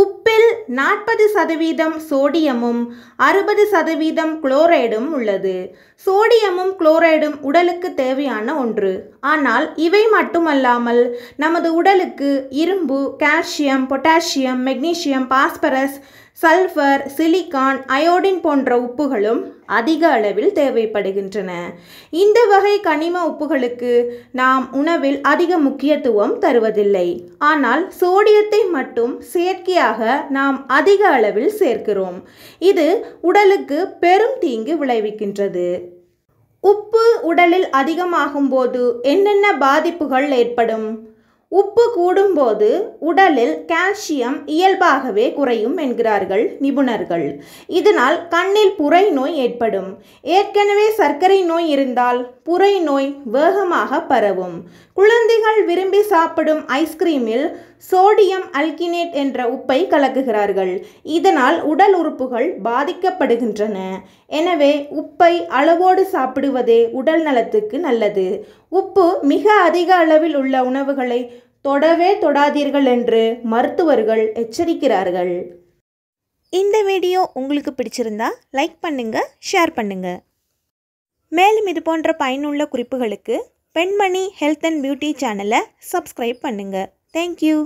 உப்பில் நாற்பது சதவீதம் சோடியமும் அறுபது சதவீதம் குளோரைடும் உள்ளது சோடியமும் குளோரைடும் உடலுக்கு தேவையான ஒன்று ஆனால் இவை மட்டுமல்லாமல் நமது உடலுக்கு இரும்பு calcium potassium magnesium phosphorus sulphur silicon iodine போன்ற உப்புகளும் அதிக அளவில் தேவைப்படுகின்றன இந்த வகை கனிம உப்புகளுக்கு நாம் உணவில் அதிக முக்கியத்துவம் தருவதில்லை ஆனால் சோடியத்தை மட்டும் செயற்கையாக நாம் அதிக அளவில் சேர்க்கிறோம் இது உடலுக்கு பெரும் தீங்கு விளைவிக்கின்றது உப்பு உடலில் அதிகமாகும் போது என்னென்ன பாதிப்புகள் ஏற்படும் உப்பு கூடும்போது உடலில் கால்சியம் இயல்பாகவே குறையும் என்கிறார்கள் நிபுணர்கள் இதனால் கண்ணில் புரை நோய் ஏற்படும் ஏற்கனவே சர்க்கரை நோய் இருந்தால் புரை நோய் வேகமாக பரவும் குழந்தைகள் விரும்பி சாப்பிடும் ஐஸ்கிரீமில் சோடியம் அல்கினேட் என்ற உப்பை கலக்குகிறார்கள் இதனால் உடல் உறுப்புகள் பாதிக்கப்படுகின்றன எனவே உப்பை அளவோடு சாப்பிடுவதே உடல் நலத்துக்கு நல்லது உப்பு மிக அதிக அளவில் உள்ள உணவுகளை தொடவே தொடாதீர்கள் என்று மருத்துவர்கள் எச்சரிக்கிறார்கள் இந்த வீடியோ உங்களுக்கு பிடிச்சிருந்தா லைக் பண்ணுங்கள் ஷேர் பண்ணுங்கள் மேலும் இது போன்ற பயனுள்ள குறிப்புகளுக்கு பெண்மணி ஹெல்த் அண்ட் பியூட்டி சேனலை சப்ஸ்கிரைப் பண்ணுங்கள் தேங்க்யூ